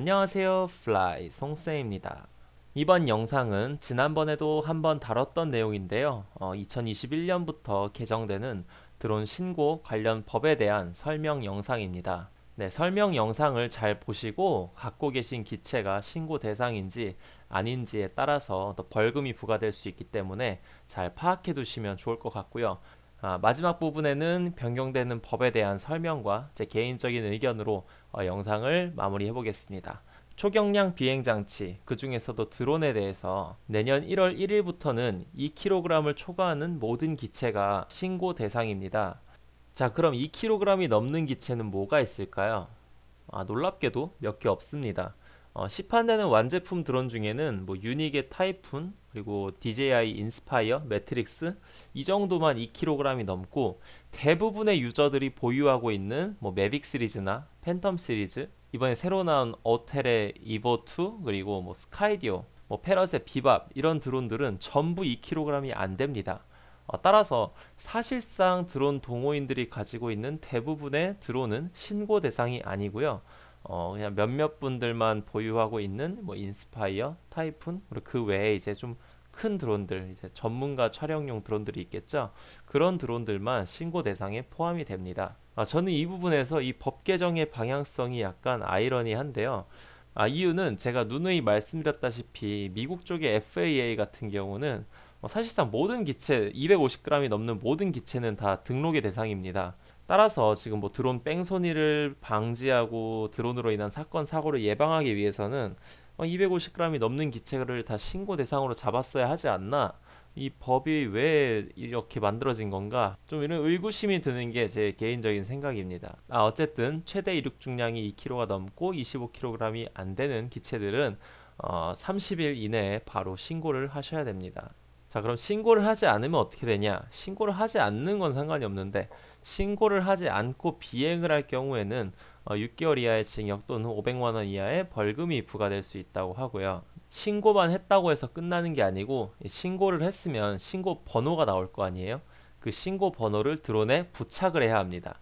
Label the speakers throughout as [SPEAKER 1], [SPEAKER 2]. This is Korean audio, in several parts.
[SPEAKER 1] 안녕하세요 플라이 송쌤입니다 이번 영상은 지난번에도 한번 다뤘던 내용인데요 어, 2021년부터 개정되는 드론 신고 관련 법에 대한 설명 영상입니다 네, 설명 영상을 잘 보시고 갖고 계신 기체가 신고 대상인지 아닌지에 따라서 벌금이 부과될 수 있기 때문에 잘 파악해 두시면 좋을 것 같고요 아, 마지막 부분에는 변경되는 법에 대한 설명과 제 개인적인 의견으로 어, 영상을 마무리해 보겠습니다. 초경량 비행장치, 그 중에서도 드론에 대해서 내년 1월 1일부터는 2kg을 초과하는 모든 기체가 신고 대상입니다. 자, 그럼 2kg이 넘는 기체는 뭐가 있을까요? 아, 놀랍게도 몇 개 없습니다. 어, 시판되는 완제품 드론 중에는 뭐 유닉의 타이푼 그리고 DJI 인스파이어, 매트릭스 이 정도만 2kg이 넘고 대부분의 유저들이 보유하고 있는 뭐 매빅 시리즈나 팬텀 시리즈 이번에 새로 나온 어텔의 이버2 그리고 뭐 스카이디오 뭐 페럿의 비밥 이런 드론들은 전부 2kg이 안 됩니다. 어, 따라서 사실상 드론 동호인들이 가지고 있는 대부분의 드론은 신고 대상이 아니고요. 어 그냥 몇몇 분들만 보유하고 있는 뭐 인스파이어, 타이푼 그리고 그 외에 이제 좀 큰 드론들 이제 전문가 촬영용 드론들이 있겠죠 그런 드론들만 신고 대상에 포함이 됩니다 아 저는 이 부분에서 이 법 개정의 방향성이 약간 아이러니한데요 아 이유는 제가 누누이 말씀드렸다시피 미국 쪽의 FAA 같은 경우는 뭐 사실상 모든 기체 250g이 넘는 모든 기체는 다 등록의 대상입니다 따라서 지금 뭐 드론 뺑소니를 방지하고 드론으로 인한 사건 사고를 예방하기 위해서는 250g이 어, 넘는 기체를 다 신고 대상으로 잡았어야 하지 않나 이 법이 왜 이렇게 만들어진 건가? 좀 이런 의구심이 드는 게 제 개인적인 생각입니다. 아, 어쨌든 최대 이륙 중량이 2kg가 넘고 25kg이 안 되는 기체들은 어, 30일 이내에 바로 신고를 하셔야 됩니다. 자 그럼 신고를 하지 않으면 어떻게 되냐 신고를 하지 않는 건 상관이 없는데 신고를 하지 않고 비행을 할 경우에는 어, 6개월 이하의 징역 또는 500만원 이하의 벌금이 부과될 수 있다고 하고요 신고만 했다고 해서 끝나는 게 아니고 신고를 했으면 신고 번호가 나올 거 아니에요 그 신고 번호를 드론에 부착을 해야 합니다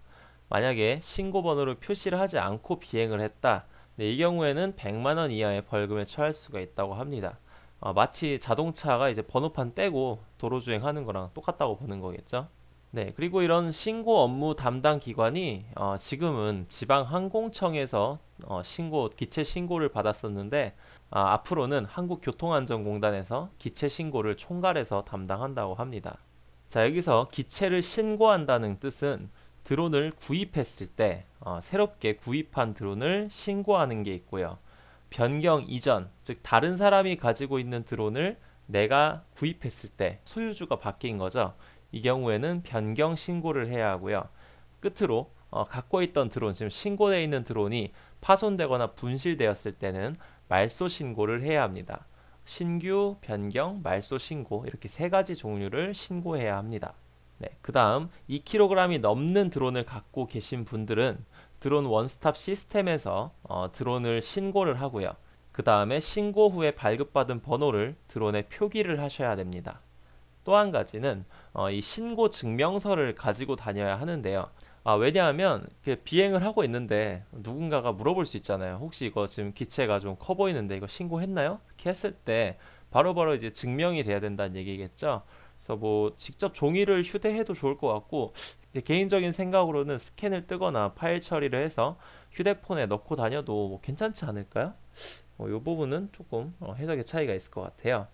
[SPEAKER 1] 만약에 신고 번호를 표시를 하지 않고 비행을 했다 네, 이 경우에는 100만원 이하의 벌금에 처할 수가 있다고 합니다 어, 마치 자동차가 이제 번호판 떼고 도로 주행하는 거랑 똑같다고 보는 거겠죠. 네, 그리고 이런 신고 업무 담당 기관이 어, 지금은 지방항공청에서 어, 신고 기체 신고를 받았었는데 아, 앞으로는 한국교통안전공단에서 기체 신고를 총괄해서 담당한다고 합니다. 자, 여기서 기체를 신고한다는 뜻은 드론을 구입했을 때 어, 새롭게 구입한 드론을 신고하는 게 있고요. 변경 이전, 즉 다른 사람이 가지고 있는 드론을 내가 구입했을 때 소유주가 바뀐 거죠. 이 경우에는 변경 신고를 해야 하고요. 끝으로 어, 갖고 있던 드론, 지금 신고되어 있는 드론이 파손되거나 분실되었을 때는 말소 신고를 해야 합니다. 신규, 변경, 말소 신고 이렇게 세 가지 종류를 신고해야 합니다. 네, 그 다음 2kg이 넘는 드론을 갖고 계신 분들은 드론 원스톱 시스템에서 어, 드론을 신고를 하고요. 그 다음에 신고 후에 발급받은 번호를 드론에 표기를 하셔야 됩니다. 또 한 가지는 어, 이 신고 증명서를 가지고 다녀야 하는데요. 아, 왜냐하면 비행을 하고 있는데 누군가가 물어볼 수 있잖아요. 혹시 이거 지금 기체가 좀 커 보이는데 이거 신고했나요? 이렇게 했을 때 바로바로 바로 이제 증명이 돼야 된다는 얘기겠죠. 그래서 뭐 직접 종이를 휴대해도 좋을 것 같고 개인적인 생각으로는 스캔을 뜨거나 파일 처리를 해서 휴대폰에 넣고 다녀도 뭐 괜찮지 않을까요? 어, 이 부분은 조금 어, 해석의 차이가 있을 것 같아요.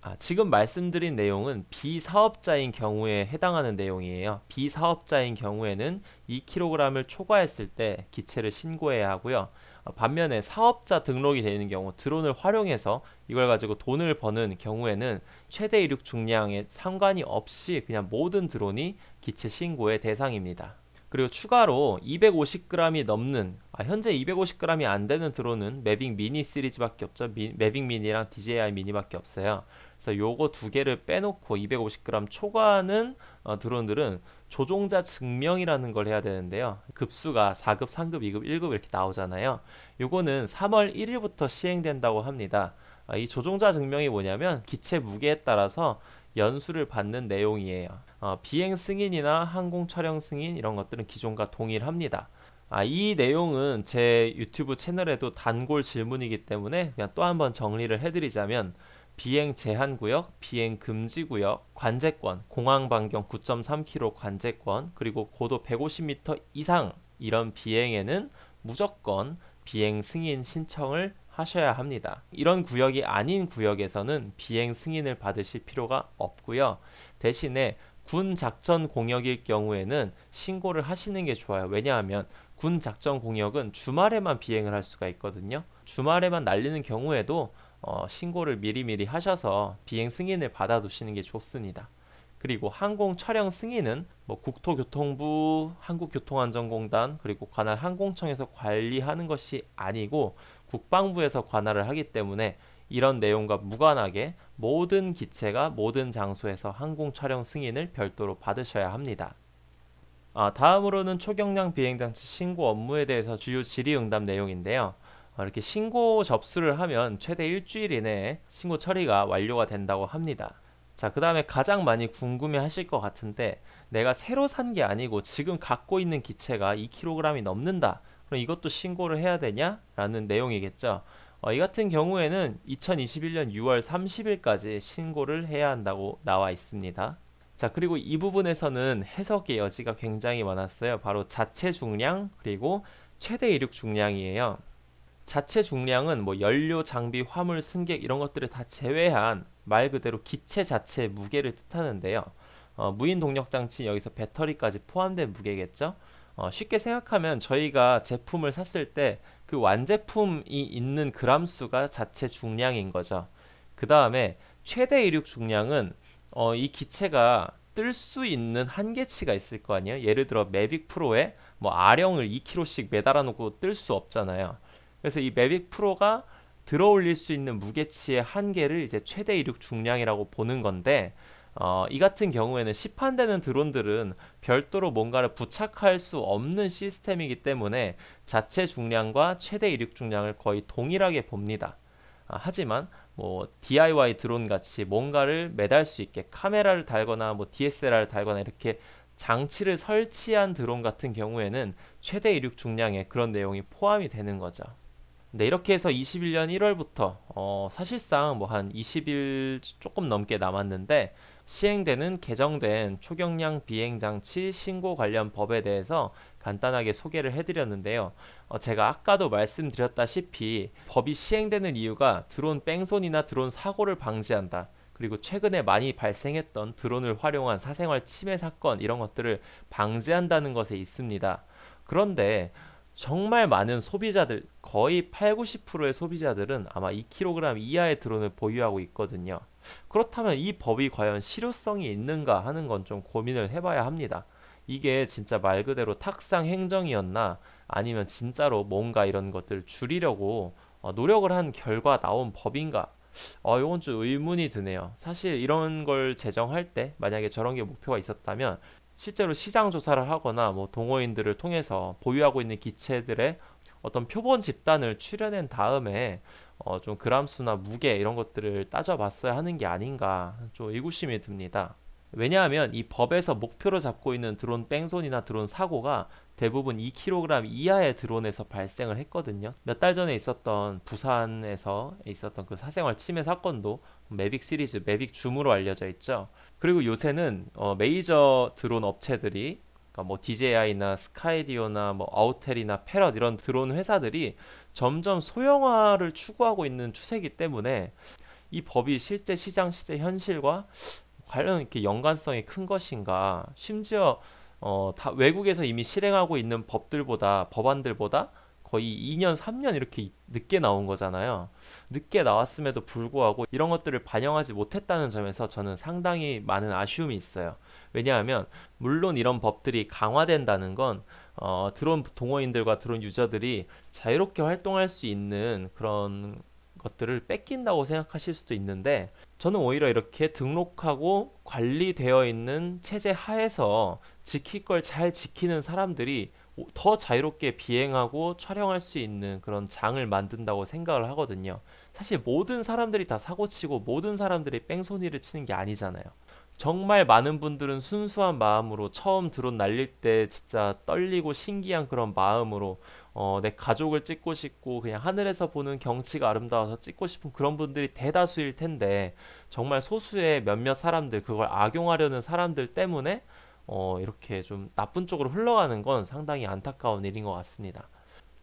[SPEAKER 1] 아, 지금 말씀드린 내용은 비사업자인 경우에 해당하는 내용이에요. 비사업자인 경우에는 2kg을 초과했을 때 기체를 신고해야 하고요. 어, 반면에 사업자 등록이 되는 경우 드론을 활용해서 이걸 가지고 돈을 버는 경우에는 최대 이륙 중량에 상관이 없이 그냥 모든 드론이 기체 신고의 대상입니다. 그리고 추가로 250g이 넘는 아, 현재 250g이 안 되는 드론은 매빅 미니 시리즈밖에 없죠. 미, 매빅 미니랑 DJI 미니밖에 없어요. 그래서 요거 두 개를 빼놓고 250g 초과하는 어, 드론들은 조종자 증명이라는 걸 해야 되는데요. 급수가 4급, 3급, 2급, 1급 이렇게 나오잖아요. 요거는 3월 1일부터 시행된다고 합니다. 아, 이 조종자 증명이 뭐냐면 기체 무게에 따라서 연수를 받는 내용이에요. 어, 비행 승인이나 항공 촬영 승인 이런 것들은 기존과 동일합니다. 아, 이 내용은 제 유튜브 채널에도 단골 질문이기 때문에 그냥 또한 번 정리를 해드리자면 비행 제한 구역, 비행 금지 구역, 관제권, 공항 반경 9.3km 관제권, 그리고 고도 150m 이상 이런 비행에는 무조건 비행 승인 신청을 하셔야 합니다. 이런 구역이 아닌 구역에서는 비행 승인을 받으실 필요가 없고요. 대신에 군 작전 공역일 경우에는 신고를 하시는 게 좋아요. 왜냐하면 군 작전 공역은 주말에만 비행을 할 수가 있거든요. 주말에만 날리는 경우에도 어, 신고를 미리미리 하셔서 비행 승인을 받아두시는 게 좋습니다. 그리고 항공 촬영 승인은 뭐 국토교통부, 한국교통안전공단, 그리고 관할 항공청에서 관리하는 것이 아니고 국방부에서 관할을 하기 때문에 이런 내용과 무관하게 모든 기체가 모든 장소에서 항공 촬영 승인을 별도로 받으셔야 합니다. 아, 다음으로는 초경량 비행장치 신고 업무에 대해서 주요 질의응답 내용인데요. 어, 이렇게 신고 접수를 하면 최대 일주일 이내에 신고 처리가 완료가 된다고 합니다. 자, 그 다음에 가장 많이 궁금해 하실 것 같은데 내가 새로 산 게 아니고 지금 갖고 있는 기체가 2kg이 넘는다. 그럼 이것도 신고를 해야 되냐? 라는 내용이겠죠. 어, 이 같은 경우에는 2021년 6월 30일까지 신고를 해야 한다고 나와 있습니다. 자, 그리고 이 부분에서는 해석의 여지가 굉장히 많았어요. 바로 자체 중량, 그리고 최대 이륙 중량이에요. 자체 중량은 뭐 연료, 장비, 화물, 승객 이런 것들을 다 제외한 말 그대로 기체 자체의 무게를 뜻하는데요. 어, 무인 동력 장치 여기서 배터리까지 포함된 무게겠죠. 어, 쉽게 생각하면 저희가 제품을 샀을 때 그 완제품이 있는 그람수가 자체 중량인 거죠. 그 다음에 최대 이륙 중량은 어, 이 기체가 뜰 수 있는 한계치가 있을 거 아니에요. 예를 들어 매빅 프로에 뭐 아령을 2kg씩 매달아 놓고 뜰 수 없잖아요. 그래서 이 매빅 프로가 들어올릴 수 있는 무게치의 한계를 이제 최대 이륙 중량이라고 보는 건데 어, 이 같은 경우에는 시판되는 드론들은 별도로 뭔가를 부착할 수 없는 시스템이기 때문에 자체 중량과 최대 이륙 중량을 거의 동일하게 봅니다. 아, 하지만 뭐 DIY 드론 같이 뭔가를 매달 수 있게 카메라를 달거나 뭐 DSLR을 달거나 이렇게 장치를 설치한 드론 같은 경우에는 최대 이륙 중량에 그런 내용이 포함이 되는 거죠. 네, 이렇게 해서 21년 1월부터 어, 사실상 뭐 한 20일 조금 넘게 남았는데 시행되는 개정된 초경량 비행 장치 신고 관련 법에 대해서 간단하게 소개를 해드렸는데요. 어, 제가 아까도 말씀드렸다시피 법이 시행되는 이유가 드론 뺑소니나 드론 사고를 방지한다. 그리고 최근에 많이 발생했던 드론을 활용한 사생활 침해 사건 이런 것들을 방지한다는 것에 있습니다. 그런데 정말 많은 소비자들 거의 8, 90%의 소비자들은 아마 2kg 이하의 드론을 보유하고 있거든요. 그렇다면 이 법이 과연 실효성이 있는가 하는 건 좀 고민을 해봐야 합니다. 이게 진짜 말 그대로 탁상 행정이었나 아니면 진짜로 뭔가 이런 것들 줄이려고 어, 노력을 한 결과 나온 법인가 어, 요건 좀 의문이 드네요. 사실 이런 걸 제정할 때 만약에 저런 게 목표가 있었다면 실제로 시장 조사를 하거나 뭐 동호인들을 통해서 보유하고 있는 기체들의 어떤 표본 집단을 추려낸 다음에 어, 좀 그람수나 무게 이런 것들을 따져봤어야 하는 게 아닌가 좀 의구심이 듭니다. 왜냐하면 이 법에서 목표로 잡고 있는 드론 뺑소니나 드론 사고가 대부분 2kg 이하의 드론에서 발생을 했거든요. 몇 달 전에 있었던 부산에서 있었던 그 사생활 침해 사건도 매빅 시리즈, 매빅 줌으로 알려져 있죠. 그리고 요새는 어, 메이저 드론 업체들이 그러니뭐 DJI나 스카이디오나 뭐 아우텔이나 패럿 이런 드론 회사들이 점점 소형화를 추구하고 있는 추세이기 때문에 이 법이 실제 시장 시세 현실과 과연 이렇게 연관성이 큰 것인가? 심지어 어, 다 외국에서 이미 실행하고 있는 법들보다 법안들보다 거의 2년, 3년 이렇게 늦게 나온 거잖아요. 늦게 나왔음에도 불구하고 이런 것들을 반영하지 못했다는 점에서 저는 상당히 많은 아쉬움이 있어요. 왜냐하면 물론 이런 법들이 강화된다는 건 어, 드론 동호인들과 드론 유저들이 자유롭게 활동할 수 있는 그런 것들을 뺏긴다고 생각하실 수도 있는데 저는 오히려 이렇게 등록하고 관리되어 있는 체제 하에서 지킬 걸 잘 지키는 사람들이 더 자유롭게 비행하고 촬영할 수 있는 그런 장을 만든다고 생각을 하거든요. 사실 모든 사람들이 다 사고치고 모든 사람들이 뺑소니를 치는 게 아니잖아요. 정말 많은 분들은 순수한 마음으로 처음 드론 날릴 때 진짜 떨리고 신기한 그런 마음으로 어, 내 가족을 찍고 싶고 그냥 하늘에서 보는 경치가 아름다워서 찍고 싶은 그런 분들이 대다수일 텐데 정말 소수의 몇몇 사람들 그걸 악용하려는 사람들 때문에 어, 이렇게 좀 나쁜 쪽으로 흘러가는 건 상당히 안타까운 일인 것 같습니다.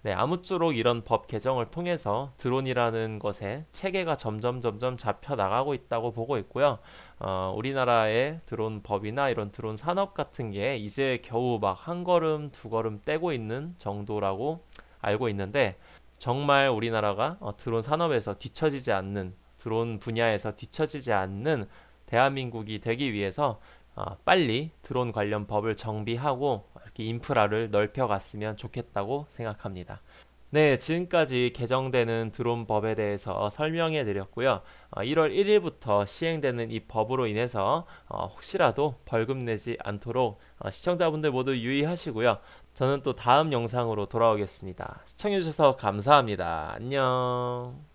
[SPEAKER 1] 네, 아무쪼록 이런 법 개정을 통해서 드론이라는 것에 체계가 점점 점점 잡혀 나가고 있다고 보고 있고요. 어, 우리나라의 드론 법이나 이런 드론 산업 같은 게 이제 겨우 막 한 걸음 두 걸음 떼고 있는 정도라고 알고 있는데 정말 우리나라가 어, 드론 산업에서 뒤처지지 않는 드론 분야에서 뒤처지지 않는 대한민국이 되기 위해서 어, 빨리 드론 관련 법을 정비하고 그 인프라를 넓혀갔으면 좋겠다고 생각합니다. 네, 지금까지 개정되는 드론법에 대해서 설명해 드렸고요. 1월 어, 1일부터 시행되는 이 법으로 인해서 어, 혹시라도 벌금 내지 않도록 어, 시청자분들 모두 유의하시고요. 저는 또 다음 영상으로 돌아오겠습니다. 시청해주셔서 감사합니다. 안녕.